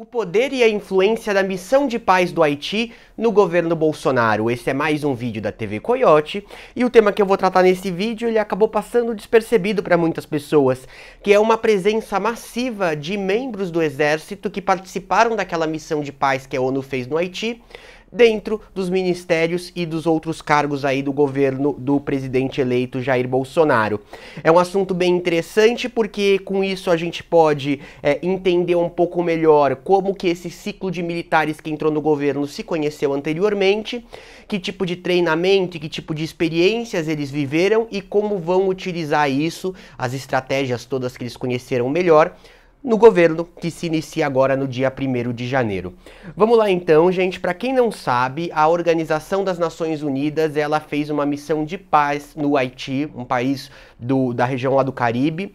O poder e a influência da missão de paz do Haiti no governo Bolsonaro. Esse é mais um vídeo da TV Coyote e o tema que eu vou tratar nesse vídeo ele acabou passando despercebido para muitas pessoas, que é uma presença massiva de membros do exército que participaram daquela missão de paz que a ONU fez no Haiti dentro dos ministérios e dos outros cargos aí do governo do presidente eleito Jair Bolsonaro. É um assunto bem interessante porque com isso a gente pode é, entender um pouco melhor como que esse ciclo de militares que entrou no governo se conheceu anteriormente, que tipo de treinamento e que tipo de experiências eles viveram e como vão utilizar isso, as estratégias todas que eles conheceram melhor no governo que se inicia agora no dia 1 de janeiro. Vamos lá então, gente, para quem não sabe, a Organização das Nações Unidas, ela fez uma missão de paz no Haiti, um país do, da região lá do Caribe,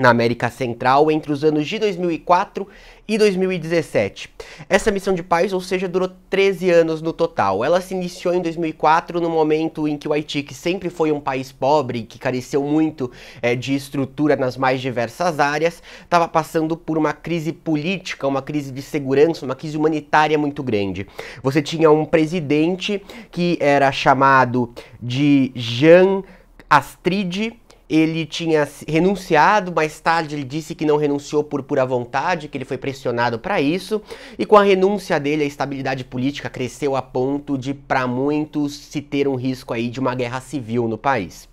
na América Central entre os anos de 2004 e 2017. Essa missão de paz, ou seja, durou 13 anos no total. Ela se iniciou em 2004, no momento em que o Haiti, que sempre foi um país pobre, que careceu muito é, de estrutura nas mais diversas áreas, estava passando por uma crise política, uma crise de segurança, uma crise humanitária muito grande. Você tinha um presidente que era chamado de Jean Astrid, ele tinha renunciado, mais tarde ele disse que não renunciou por pura vontade, que ele foi pressionado para isso, e com a renúncia dele a estabilidade política cresceu a ponto de para muitos se ter um risco aí de uma guerra civil no país.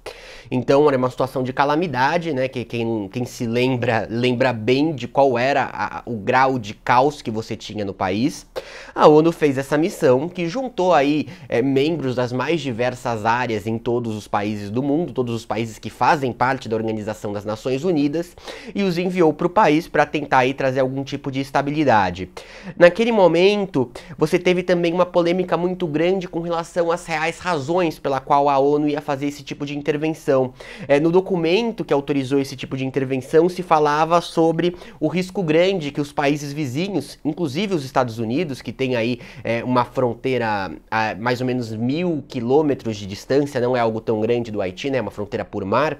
Então era uma situação de calamidade, né? Que quem, quem se lembra, lembra bem de qual era a, o grau de caos que você tinha no país. A ONU fez essa missão que juntou aí é, membros das mais diversas áreas em todos os países do mundo, todos os países que fazem parte da Organização das Nações Unidas, e os enviou para o país para tentar aí trazer algum tipo de estabilidade. Naquele momento, você teve também uma polêmica muito grande com relação às reais razões pela qual a ONU ia fazer esse tipo de intervenção intervenção. É, no documento que autorizou esse tipo de intervenção se falava sobre o risco grande que os países vizinhos, inclusive os Estados Unidos, que tem aí é, uma fronteira a mais ou menos mil quilômetros de distância, não é algo tão grande do Haiti, né? É uma fronteira por mar,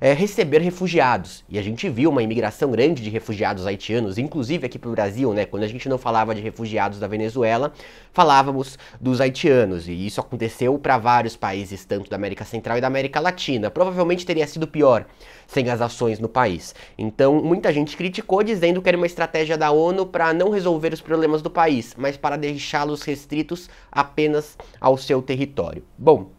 é, receber refugiados. E a gente viu uma imigração grande de refugiados haitianos, inclusive aqui para o Brasil, né? Quando a gente não falava de refugiados da Venezuela, falávamos dos haitianos. E isso aconteceu para vários países, tanto da América Central e da América Latina provavelmente teria sido pior sem as ações no país. Então, muita gente criticou dizendo que era uma estratégia da ONU para não resolver os problemas do país, mas para deixá-los restritos apenas ao seu território. Bom,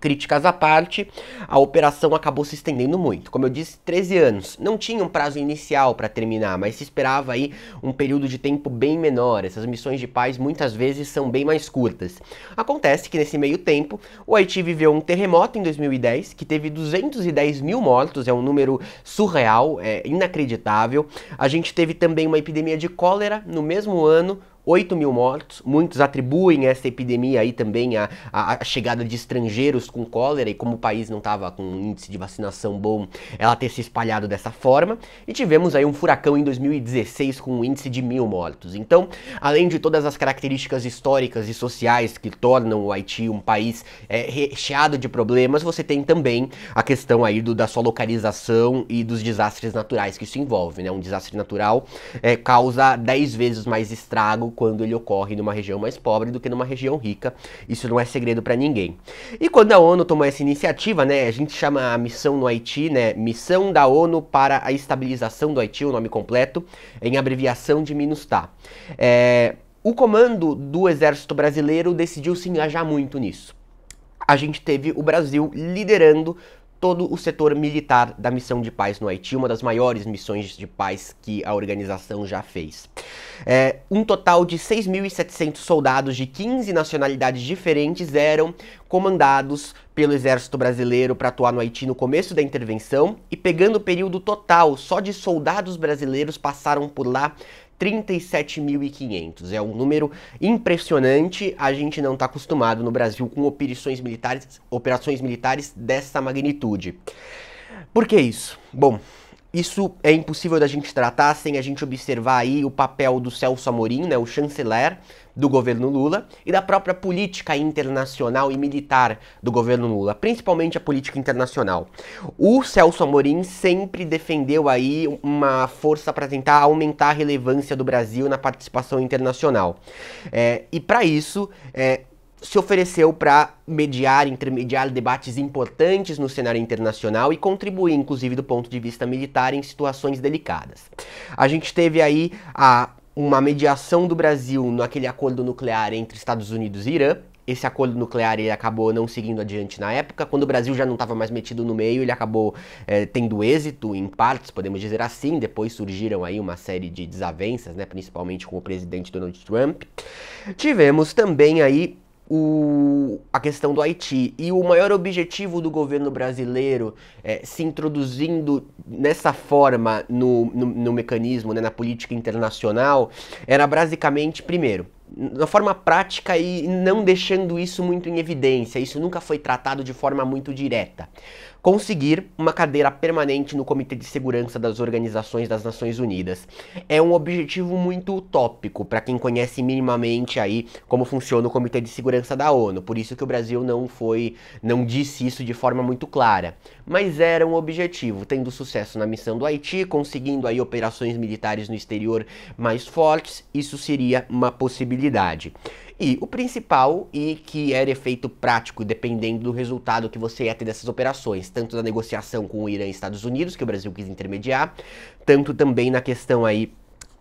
Críticas à parte, a operação acabou se estendendo muito. Como eu disse, 13 anos. Não tinha um prazo inicial para terminar, mas se esperava aí um período de tempo bem menor. Essas missões de paz muitas vezes são bem mais curtas. Acontece que nesse meio tempo, o Haiti viveu um terremoto em 2010 que teve 210 mil mortos, é um número surreal, é inacreditável. A gente teve também uma epidemia de cólera no mesmo ano, 8 mil mortos, muitos atribuem essa epidemia aí também à, à chegada de estrangeiros com cólera e como o país não estava com um índice de vacinação bom, ela ter se espalhado dessa forma. E tivemos aí um furacão em 2016 com um índice de mil mortos. Então, além de todas as características históricas e sociais que tornam o Haiti um país é, recheado de problemas, você tem também a questão aí do, da sua localização e dos desastres naturais que isso envolve, né? Um desastre natural é, causa 10 vezes mais estrago quando ele ocorre numa região mais pobre do que numa região rica. Isso não é segredo para ninguém. E quando a ONU tomou essa iniciativa, né, a gente chama a missão no Haiti, né, Missão da ONU para a Estabilização do Haiti, o nome completo, em abreviação de MINUSTAH. Tá. É, o comando do Exército Brasileiro decidiu se engajar muito nisso a gente teve o Brasil liderando todo o setor militar da missão de paz no Haiti, uma das maiores missões de paz que a organização já fez. É, um total de 6.700 soldados de 15 nacionalidades diferentes eram comandados pelo Exército Brasileiro para atuar no Haiti no começo da intervenção, e pegando o período total, só de soldados brasileiros passaram por lá 37.500. É um número impressionante, a gente não está acostumado no Brasil com operações militares, operações militares dessa magnitude. Por que isso? Bom, isso é impossível da gente tratar sem a gente observar aí o papel do Celso Amorim, né, o chanceler do governo Lula, e da própria política internacional e militar do governo Lula, principalmente a política internacional. O Celso Amorim sempre defendeu aí uma força para tentar aumentar a relevância do Brasil na participação internacional. É, e para isso, é, se ofereceu para mediar, intermediar debates importantes no cenário internacional e contribuir, inclusive do ponto de vista militar, em situações delicadas. A gente teve aí a, uma mediação do Brasil naquele acordo nuclear entre Estados Unidos e Irã. Esse acordo nuclear ele acabou não seguindo adiante na época. Quando o Brasil já não estava mais metido no meio, ele acabou é, tendo êxito em partes, podemos dizer assim. Depois surgiram aí uma série de desavenças, né, principalmente com o presidente Donald Trump. Tivemos também aí o, a questão do Haiti. E o maior objetivo do governo brasileiro é, se introduzindo nessa forma no, no, no mecanismo, né, na política internacional, era basicamente, primeiro, na forma prática e não deixando isso muito em evidência. Isso nunca foi tratado de forma muito direta conseguir uma cadeira permanente no Comitê de Segurança das Organizações das Nações Unidas. É um objetivo muito utópico para quem conhece minimamente aí como funciona o Comitê de Segurança da ONU, por isso que o Brasil não foi, não disse isso de forma muito clara, mas era um objetivo, tendo sucesso na missão do Haiti, conseguindo aí operações militares no exterior mais fortes, isso seria uma possibilidade. E o principal, e que era efeito prático, dependendo do resultado que você ia ter dessas operações, tanto da negociação com o Irã e Estados Unidos, que o Brasil quis intermediar, tanto também na questão aí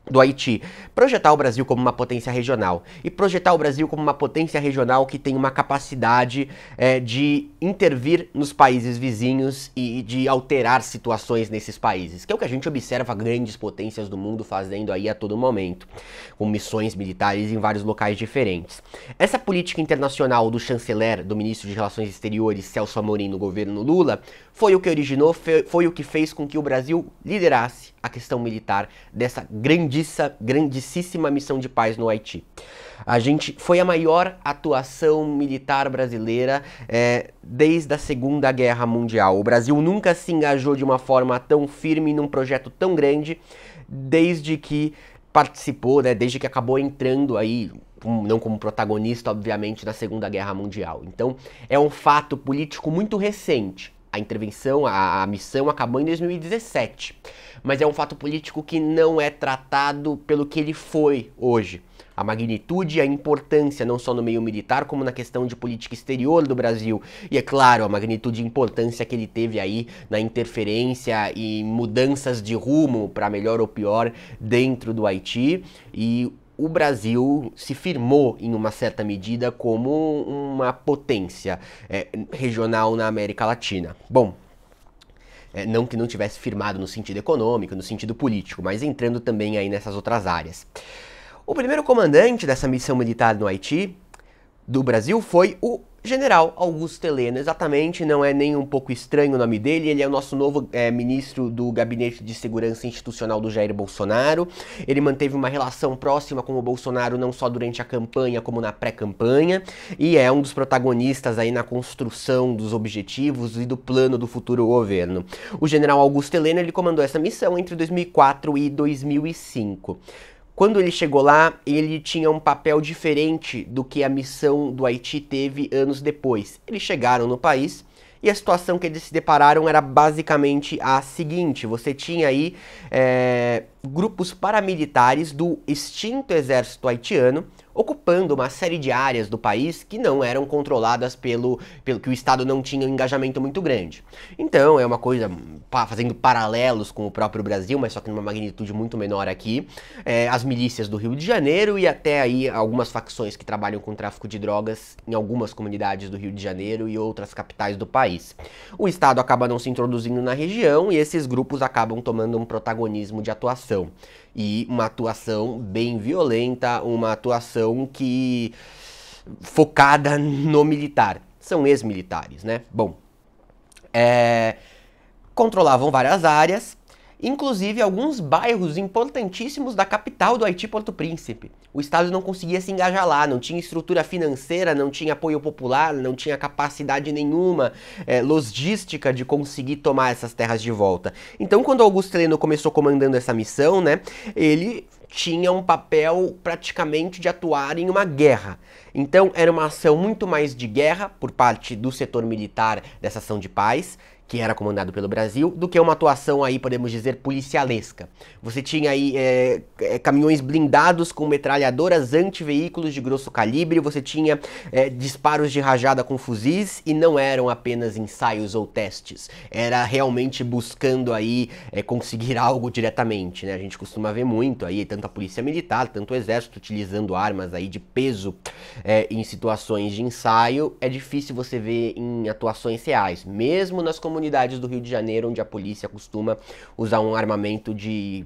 do Haiti, projetar o Brasil como uma potência regional e projetar o Brasil como uma potência regional que tem uma capacidade é, de intervir nos países vizinhos e de alterar situações nesses países, que é o que a gente observa grandes potências do mundo fazendo aí a todo momento, com missões militares em vários locais diferentes. Essa política internacional do chanceler, do ministro de Relações Exteriores Celso Amorim no governo Lula, foi o que originou, foi o que fez com que o Brasil liderasse a questão militar dessa grande grandissa, grandissíssima missão de paz no Haiti. A gente foi a maior atuação militar brasileira é, desde a Segunda Guerra Mundial. O Brasil nunca se engajou de uma forma tão firme num projeto tão grande desde que participou, né, desde que acabou entrando aí não como protagonista, obviamente, da Segunda Guerra Mundial. Então, é um fato político muito recente. A intervenção, a, a missão acabou em 2017 mas é um fato político que não é tratado pelo que ele foi hoje. A magnitude e a importância, não só no meio militar, como na questão de política exterior do Brasil. E é claro, a magnitude e importância que ele teve aí na interferência e mudanças de rumo, para melhor ou pior, dentro do Haiti. E o Brasil se firmou em uma certa medida como uma potência é, regional na América Latina. Bom, é, não que não tivesse firmado no sentido econômico, no sentido político, mas entrando também aí nessas outras áreas. O primeiro comandante dessa missão militar no Haiti do Brasil foi o General Augusto Heleno, exatamente, não é nem um pouco estranho o nome dele, ele é o nosso novo é, ministro do Gabinete de Segurança Institucional do Jair Bolsonaro. Ele manteve uma relação próxima com o Bolsonaro não só durante a campanha, como na pré-campanha, e é um dos protagonistas aí na construção dos objetivos e do plano do futuro governo. O General Augusto Heleno, ele comandou essa missão entre 2004 e 2005. Quando ele chegou lá, ele tinha um papel diferente do que a missão do Haiti teve anos depois. Eles chegaram no país e a situação que eles se depararam era basicamente a seguinte: você tinha aí é, grupos paramilitares do extinto exército haitiano ocupando uma série de áreas do país que não eram controladas pelo, pelo que o Estado não tinha um engajamento muito grande. Então é uma coisa fazendo paralelos com o próprio Brasil, mas só que numa magnitude muito menor aqui. É, as milícias do Rio de Janeiro e até aí algumas facções que trabalham com tráfico de drogas em algumas comunidades do Rio de Janeiro e outras capitais do país. O Estado acaba não se introduzindo na região e esses grupos acabam tomando um protagonismo de atuação atuação. E uma atuação bem violenta, uma atuação que. focada no militar. São ex-militares, né? Bom. É... Controlavam várias áreas inclusive alguns bairros importantíssimos da capital do Haiti, Porto Príncipe. O Estado não conseguia se engajar lá, não tinha estrutura financeira, não tinha apoio popular, não tinha capacidade nenhuma é, logística de conseguir tomar essas terras de volta. Então, quando Augusto Heleno começou comandando essa missão, né, ele tinha um papel praticamente de atuar em uma guerra. Então era uma ação muito mais de guerra por parte do setor militar dessa ação de paz que era comandado pelo Brasil, do que uma atuação aí, podemos dizer, policialesca. Você tinha aí é, é, caminhões blindados com metralhadoras anti-veículos de grosso calibre, você tinha é, disparos de rajada com fuzis e não eram apenas ensaios ou testes, era realmente buscando aí é, conseguir algo diretamente, né? A gente costuma ver muito aí, tanto a polícia militar, tanto o exército utilizando armas aí de peso é, em situações de ensaio, é difícil você ver em atuações reais, mesmo nas comunidades comunidades do Rio de Janeiro, onde a polícia costuma usar um armamento de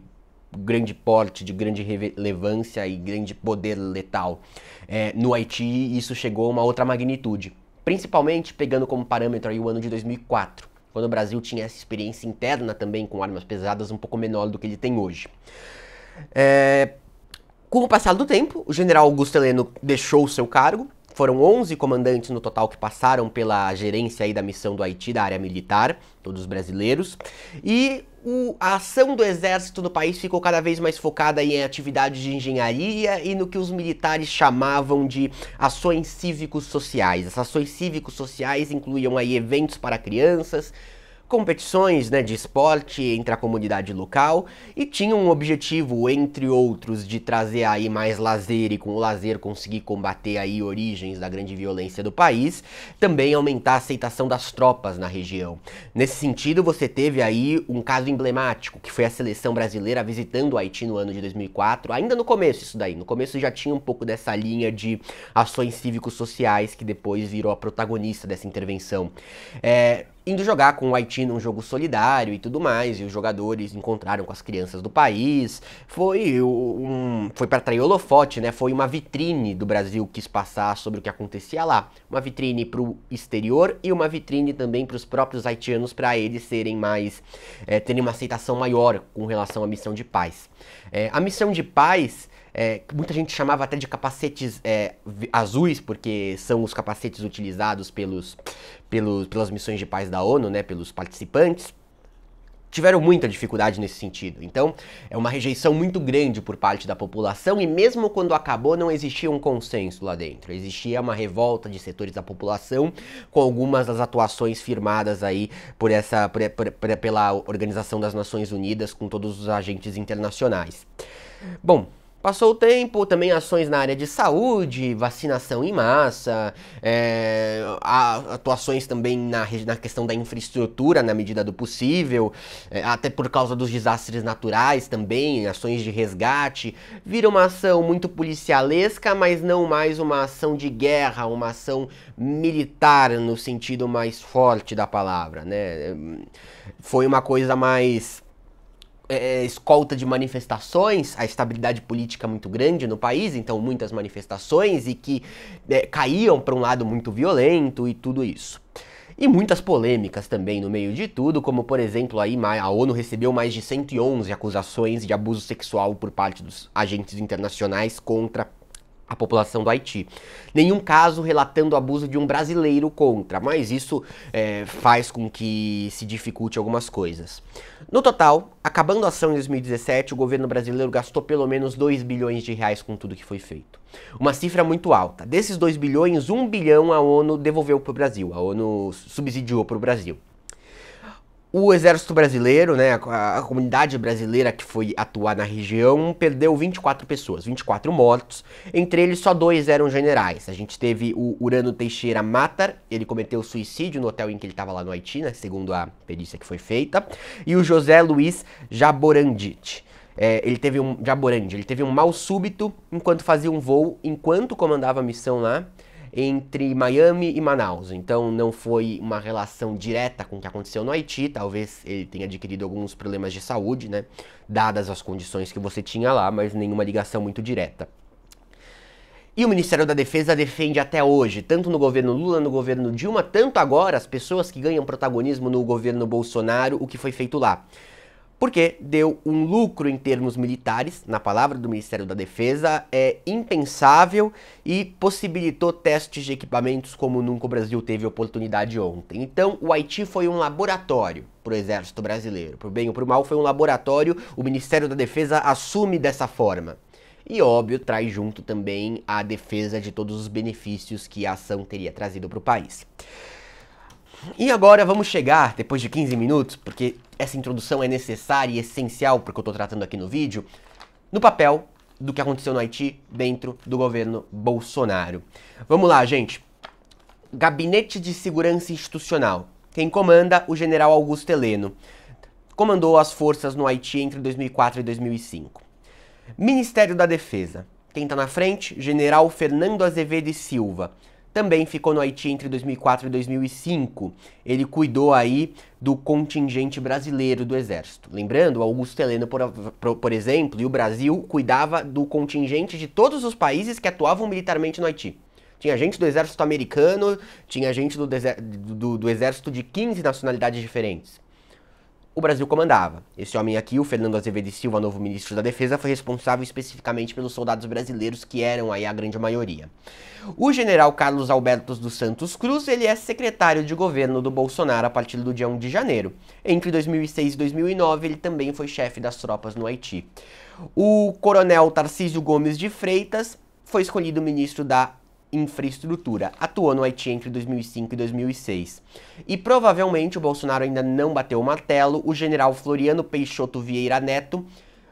grande porte, de grande relevância e grande poder letal. É, no Haiti, isso chegou a uma outra magnitude, principalmente pegando como parâmetro aí o ano de 2004, quando o Brasil tinha essa experiência interna também com armas pesadas um pouco menor do que ele tem hoje. É, com o passar do tempo, o general Augusto Heleno deixou o seu cargo foram 11 comandantes no total que passaram pela gerência aí da missão do Haiti, da área militar, todos brasileiros. E o, a ação do exército no país ficou cada vez mais focada em atividades de engenharia e no que os militares chamavam de ações cívicos sociais. Essas ações cívicos sociais incluíam aí eventos para crianças, competições né, de esporte entre a comunidade local e tinha um objetivo, entre outros, de trazer aí mais lazer e com o lazer conseguir combater aí origens da grande violência do país, também aumentar a aceitação das tropas na região. Nesse sentido, você teve aí um caso emblemático, que foi a seleção brasileira visitando o Haiti no ano de 2004, ainda no começo isso daí, no começo já tinha um pouco dessa linha de ações cívicos sociais que depois virou a protagonista dessa intervenção. É, indo jogar com o Haiti num jogo solidário e tudo mais, e os jogadores encontraram com as crianças do país. Foi um, foi para atrair holofote, né? Foi uma vitrine do Brasil que quis passar sobre o que acontecia lá, uma vitrine para o exterior e uma vitrine também para os próprios haitianos para eles serem mais é, terem uma aceitação maior com relação à missão de paz. É, a missão de paz é, muita gente chamava até de capacetes é, azuis, porque são os capacetes utilizados pelos, pelos, pelas missões de paz da ONU, né, pelos participantes tiveram muita dificuldade nesse sentido. Então, é uma rejeição muito grande por parte da população e mesmo quando acabou não existia um consenso lá dentro. Existia uma revolta de setores da população com algumas das atuações firmadas aí por essa por, por, pela Organização das Nações Unidas com todos os agentes internacionais. Bom, Passou o tempo, também ações na área de saúde, vacinação em massa, é, atuações também na, na, questão da infraestrutura na medida do possível, é, até por causa dos desastres naturais também, ações de resgate. Vira uma ação muito policialesca, mas não mais uma ação de guerra, uma ação militar no sentido mais forte da palavra, né? Foi uma coisa mais é, é, escolta de manifestações, a estabilidade política é muito grande no país, então muitas manifestações e que é, caíam para um lado muito violento e tudo isso. E muitas polêmicas também no meio de tudo, como por exemplo aí a ONU recebeu mais de 111 acusações de abuso sexual por parte dos agentes internacionais contra a população do Haiti. Nenhum caso relatando abuso de um brasileiro contra, mas isso é, faz com que se dificulte algumas coisas. No total, acabando a ação em 2017, o governo brasileiro gastou pelo menos 2 bilhões de reais com tudo que foi feito. Uma cifra muito alta. Desses 2 bilhões, 1 bilhão a ONU devolveu para o Brasil, a ONU subsidiou para o Brasil. O exército brasileiro, né, a, a, comunidade brasileira que foi atuar na região, perdeu 24 pessoas, 24 mortos. Entre eles, só dois eram generais. A gente teve o Urano Teixeira Matar, ele cometeu suicídio no hotel em que ele estava lá no Haiti, né, segundo a perícia que foi feita. E o José Luiz Jaborandite. É, ele teve um Jaborandi, ele teve um mal súbito enquanto fazia um voo, enquanto comandava a missão lá entre Miami e Manaus. Então não foi uma relação direta com o que aconteceu no Haiti, talvez ele tenha adquirido alguns problemas de saúde, né? Dadas as condições que você tinha lá, mas nenhuma ligação muito direta. E o Ministério da Defesa defende até hoje, tanto no governo Lula, no governo Dilma, tanto agora as pessoas que ganham protagonismo no governo Bolsonaro, o que foi feito lá porque deu um lucro em termos militares, na palavra do Ministério da Defesa, é impensável e possibilitou testes de equipamentos como nunca o Brasil teve oportunidade ontem. Então, o Haiti foi um laboratório para o Exército Brasileiro. Por bem ou por mal, foi um laboratório, o Ministério da Defesa assume dessa forma. E óbvio, traz junto também a defesa de todos os benefícios que a ação teria trazido para o país. E agora vamos chegar, depois de 15 minutos, porque essa introdução é necessária e essencial porque eu estou tratando aqui no vídeo, no papel do que aconteceu no Haiti dentro do governo Bolsonaro. Vamos lá, gente. Gabinete de Segurança Institucional. Quem comanda o general Augusto Heleno. Comandou as forças no Haiti entre 2004 e 2005. Ministério da Defesa. Quem está na frente? General Fernando Azevedo e Silva também ficou no Haiti entre 2004 e 2005. Ele cuidou aí do contingente brasileiro do exército. Lembrando, Augusto Heleno, por, por, exemplo, e o Brasil cuidava do contingente de todos os países que atuavam militarmente no Haiti. Tinha gente do exército americano, tinha gente do, do, do exército de 15 nacionalidades diferentes o Brasil comandava. Esse homem aqui, o Fernando Azevedo e Silva, novo ministro da Defesa, foi responsável especificamente pelos soldados brasileiros, que eram aí a grande maioria. O general Carlos Alberto dos Santos Cruz, ele é secretário de governo do Bolsonaro a partir do dia 1 de janeiro. Entre 2006 e 2009, ele também foi chefe das tropas no Haiti. O coronel Tarcísio Gomes de Freitas foi escolhido ministro da infraestrutura. Atuou no Haiti entre 2005 e 2006. E provavelmente o Bolsonaro ainda não bateu o martelo, o general Floriano Peixoto Vieira Neto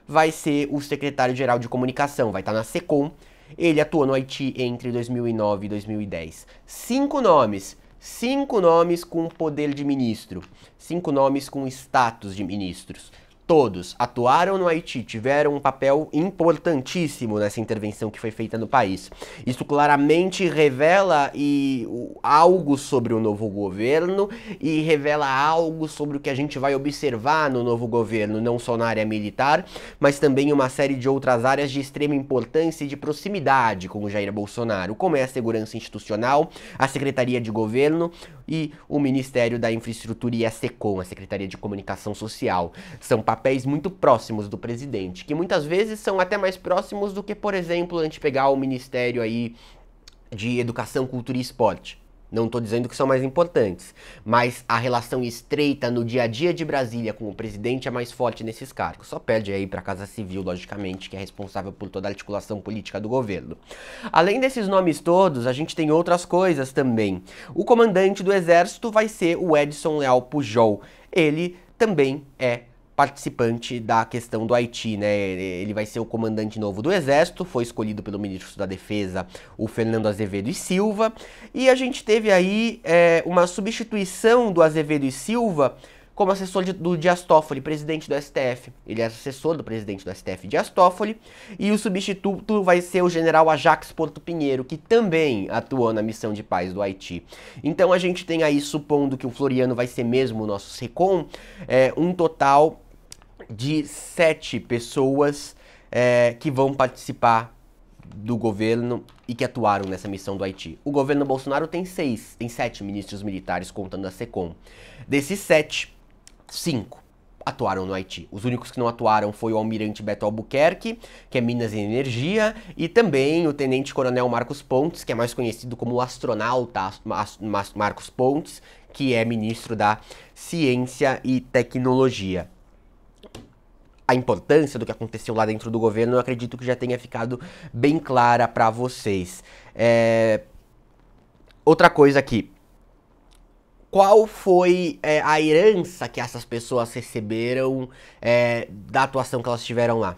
vai ser o secretário-geral de comunicação, vai estar tá na SECOM. Ele atuou no Haiti entre 2009 e 2010. Cinco nomes cinco nomes com poder de ministro, cinco nomes com status de ministros todos atuaram no Haiti tiveram um papel importantíssimo nessa intervenção que foi feita no país. Isso claramente revela e, algo sobre o novo governo e revela algo sobre o que a gente vai observar no novo governo, não só na área militar, mas também uma série de outras áreas de extrema importância e de proximidade com o Jair Bolsonaro, como é a segurança institucional, a secretaria de governo, e o Ministério da Infraestrutura e a SECOM, a Secretaria de Comunicação Social. São papéis muito próximos do presidente, que muitas vezes são até mais próximos do que, por exemplo, a gente pegar o Ministério aí de Educação, Cultura e Esporte. Não estou dizendo que são mais importantes, mas a relação estreita no dia a dia de Brasília com o presidente é mais forte nesses cargos. Só perde aí para a Casa Civil, logicamente, que é responsável por toda a articulação política do governo. Além desses nomes todos, a gente tem outras coisas também. O comandante do Exército vai ser o Edson Leal Pujol. Ele também é participante da questão do Haiti, né? Ele vai ser o comandante novo do Exército, foi escolhido pelo ministro da Defesa, o Fernando Azevedo e Silva, e a gente teve aí é, uma substituição do Azevedo e Silva como assessor de, do Dias Toffoli, presidente do STF. Ele é assessor do presidente do STF, Dias Toffoli, e o substituto vai ser o general Ajax Porto Pinheiro, que também atuou na missão de paz do Haiti. Então a gente tem aí, supondo que o Floriano vai ser mesmo o nosso SECOM, é, um total de sete pessoas é, que vão participar do governo e que atuaram nessa missão do Haiti. O governo Bolsonaro tem seis, tem sete ministros militares contando a SECOM. Desses sete, Cinco atuaram no Haiti. Os únicos que não atuaram foi o almirante Beto Albuquerque, que é Minas e Energia, e também o tenente-coronel Marcos Pontes, que é mais conhecido como astronauta Marcos Pontes, que é ministro da Ciência e Tecnologia. A importância do que aconteceu lá dentro do governo, eu acredito que já tenha ficado bem clara para vocês. É... Outra coisa aqui, qual foi é, a herança que essas pessoas receberam é, da atuação que elas tiveram lá.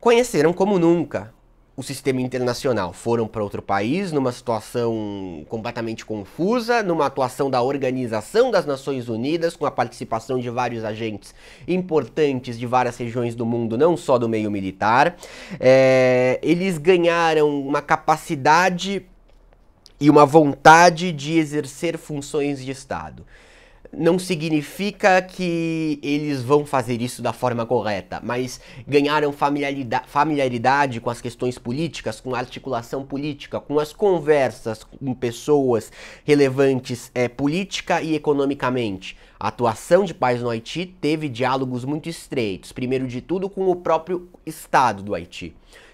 Conheceram como nunca o sistema internacional. Foram para outro país numa situação completamente confusa, numa atuação da Organização das Nações Unidas, com a participação de vários agentes importantes de várias regiões do mundo, não só do meio militar. É, eles ganharam uma capacidade e uma vontade de exercer funções de Estado. Não significa que eles vão fazer isso da forma correta, mas ganharam familiaridade, familiaridade com as questões políticas, com a articulação política, com as conversas com pessoas relevantes é, política e economicamente. A atuação de paz no Haiti teve diálogos muito estreitos, primeiro de tudo com o próprio Estado do Haiti.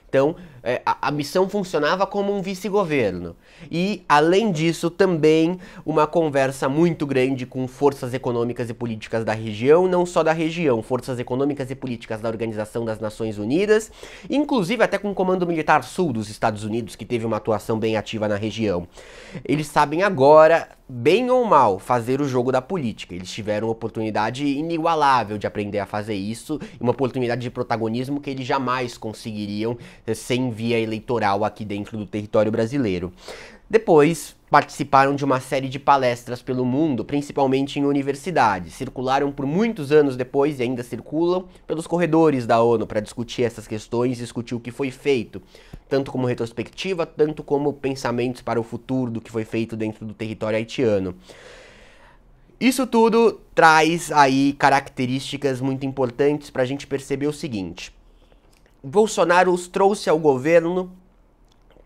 Então, é, a, missão funcionava como um vice-governo. E, além disso, também uma conversa muito grande com forças econômicas e políticas da região, não só da região, forças econômicas e políticas da Organização das Nações Unidas, inclusive até com o Comando Militar Sul dos Estados Unidos, que teve uma atuação bem ativa na região. Eles sabem agora, bem ou mal, fazer o jogo da política. Eles tiveram uma oportunidade inigualável de aprender a fazer isso, uma oportunidade de protagonismo que eles jamais conseguiriam sem via eleitoral aqui dentro do território brasileiro. Depois, participaram de uma série de palestras pelo mundo, principalmente em universidades. Circularam por muitos anos depois e ainda circulam pelos corredores da ONU para discutir essas questões, discutir o que foi feito, tanto como retrospectiva, tanto como pensamentos para o futuro do que foi feito dentro do território haitiano. Isso tudo traz aí características muito importantes para a gente perceber o seguinte. Bolsonaro os trouxe ao governo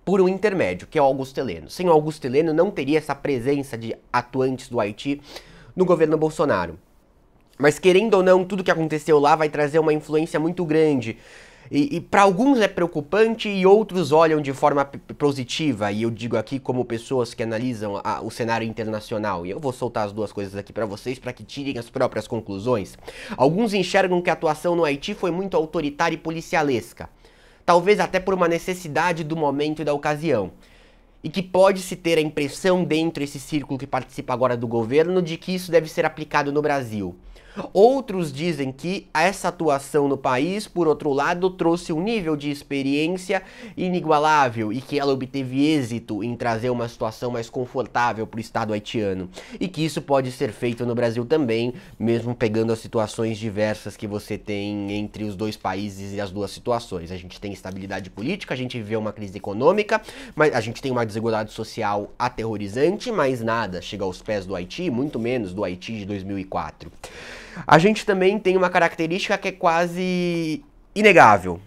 por um intermédio, que é o Augusto Heleno. Sem o Augusto Heleno, não teria essa presença de atuantes do Haiti no governo Bolsonaro. Mas querendo ou não, tudo que aconteceu lá vai trazer uma influência muito grande e, e para alguns é preocupante e outros olham de forma positiva, e eu digo aqui como pessoas que analisam a, o cenário internacional, e eu vou soltar as duas coisas aqui para vocês para que tirem as próprias conclusões. Alguns enxergam que a atuação no Haiti foi muito autoritária e policialesca, talvez até por uma necessidade do momento e da ocasião e que pode-se ter a impressão dentro desse círculo que participa agora do governo de que isso deve ser aplicado no Brasil. Outros dizem que essa atuação no país, por outro lado, trouxe um nível de experiência inigualável e que ela obteve êxito em trazer uma situação mais confortável para o Estado haitiano. E que isso pode ser feito no Brasil também, mesmo pegando as situações diversas que você tem entre os dois países e as duas situações. A gente tem estabilidade política, a gente vive uma crise econômica, mas a gente tem uma desigualdade social aterrorizante, mas nada chega aos pés do Haiti, muito menos do Haiti de 2004. A gente também tem uma característica que é quase inegável.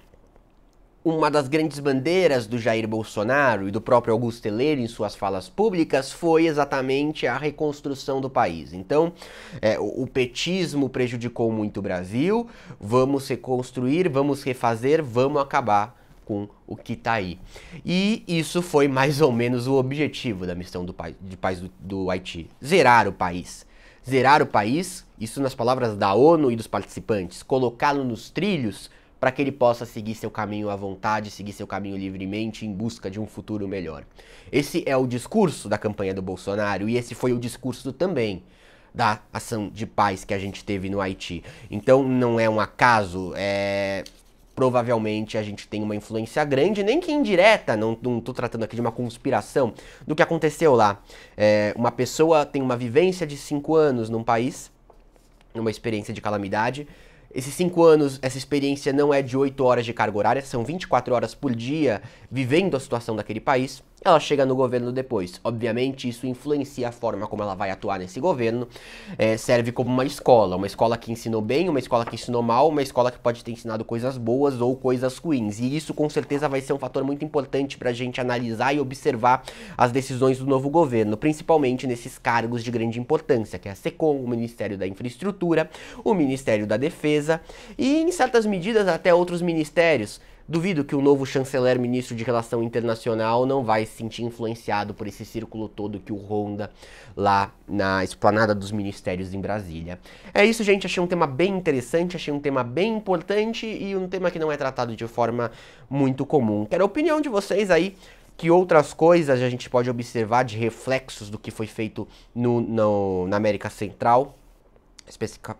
Uma das grandes bandeiras do Jair Bolsonaro e do próprio Augusto Telleiro em suas falas públicas foi exatamente a reconstrução do país. Então, é, o petismo prejudicou muito o Brasil, vamos reconstruir, vamos refazer, vamos acabar com o que está aí. E isso foi mais ou menos o objetivo da missão do pai, de paz do, do Haiti: zerar o país zerar o país, isso nas palavras da ONU e dos participantes, colocá-lo nos trilhos para que ele possa seguir seu caminho à vontade, seguir seu caminho livremente em busca de um futuro melhor. Esse é o discurso da campanha do Bolsonaro e esse foi o discurso também da ação de paz que a gente teve no Haiti. Então não é um acaso, é provavelmente a gente tem uma influência grande, nem que indireta, não, estou tratando aqui de uma conspiração, do que aconteceu lá. É, uma pessoa tem uma vivência de cinco anos num país, numa experiência de calamidade. Esses cinco anos, essa experiência não é de oito horas de carga horária, são 24 horas por dia vivendo a situação daquele país ela chega no governo depois. Obviamente, isso influencia a forma como ela vai atuar nesse governo. É, serve como uma escola, uma escola que ensinou bem, uma escola que ensinou mal, uma escola que pode ter ensinado coisas boas ou coisas ruins. E isso com certeza vai ser um fator muito importante para a gente analisar e observar as decisões do novo governo, principalmente nesses cargos de grande importância, que é a SECOM, o Ministério da Infraestrutura, o Ministério da Defesa e, em certas medidas, até outros ministérios. Duvido que o novo chanceler ministro de Relação Internacional não vai se sentir influenciado por esse círculo todo que o ronda lá na esplanada dos ministérios em Brasília. É isso, gente. Achei um tema bem interessante, achei um tema bem importante e um tema que não é tratado de forma muito comum. Quero a opinião de vocês aí que outras coisas a gente pode observar de reflexos do que foi feito no, no na América Central,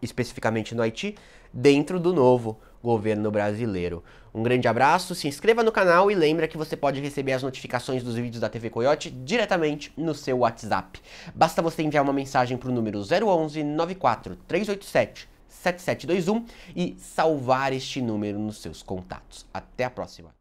especificamente no Haiti, dentro do novo governo brasileiro. Um grande abraço, se inscreva no canal e lembra que você pode receber as notificações dos vídeos da TV Coyote diretamente no seu WhatsApp. Basta você enviar uma mensagem para o número 011 94 387 7721 e salvar este número nos seus contatos. Até a próxima!